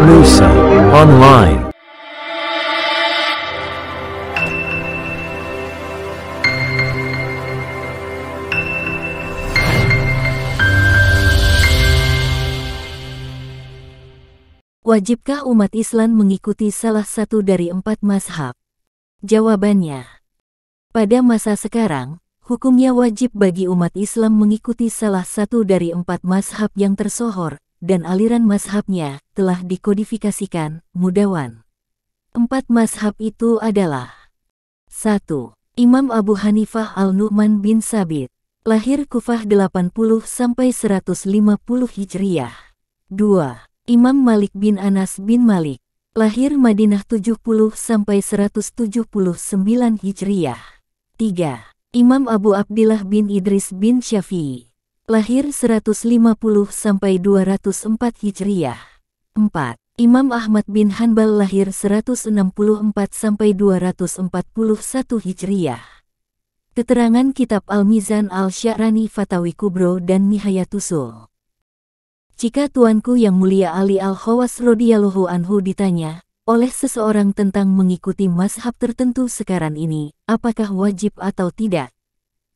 Nusa Online. Wajibkah umat Islam mengikuti salah satu dari empat mazhab? Jawabannya, pada masa sekarang, hukumnya wajib bagi umat Islam mengikuti salah satu dari empat mazhab yang tersohor, dan aliran mazhabnya telah dikodifikasikan mudawan. Empat mazhab itu adalah 1. Imam Abu Hanifah Al-Nu'man bin Sabit Lahir Kufah 80-150 Hijriah 2. Imam Malik bin Anas bin Malik Lahir Madinah 70-179 Hijriah 3. Imam Abu Abdillah bin Idris bin Syafi'i lahir 150 sampai 204 Hijriah. 4. Imam Ahmad bin Hanbal lahir 164 sampai 241 Hijriah. Keterangan kitab Al-Mizan Al-Sya'rani Fatawi Kubro dan Nihayatusul. Jika tuanku yang mulia Ali Al-Khawas radhiyallahu anhu ditanya oleh seseorang tentang mengikuti mazhab tertentu sekarang ini, apakah wajib atau tidak?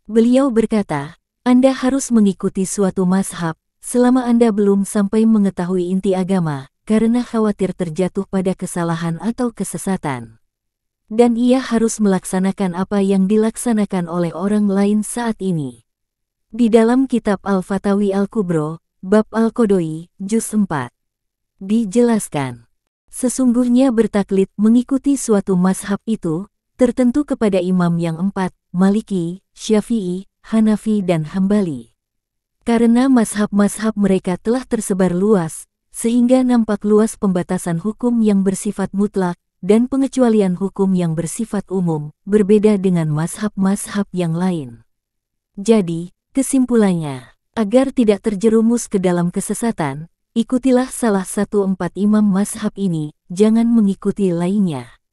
Beliau berkata, anda harus mengikuti suatu mazhab selama Anda belum sampai mengetahui inti agama, karena khawatir terjatuh pada kesalahan atau kesesatan. Dan ia harus melaksanakan apa yang dilaksanakan oleh orang lain saat ini. Di dalam kitab Al-Fatawi Al-Kubro, Bab Al-Kodoi, Juz 4, dijelaskan, sesungguhnya bertaklid mengikuti suatu mazhab itu, tertentu kepada imam yang empat, Maliki, Syafi'i, Hanafi dan Hambali. Karena mashab-mashab mereka telah tersebar luas, sehingga nampak luas pembatasan hukum yang bersifat mutlak dan pengecualian hukum yang bersifat umum, berbeda dengan mashab-mashab yang lain. Jadi, kesimpulannya, agar tidak terjerumus ke dalam kesesatan, ikutilah salah satu empat imam mashab ini, jangan mengikuti lainnya.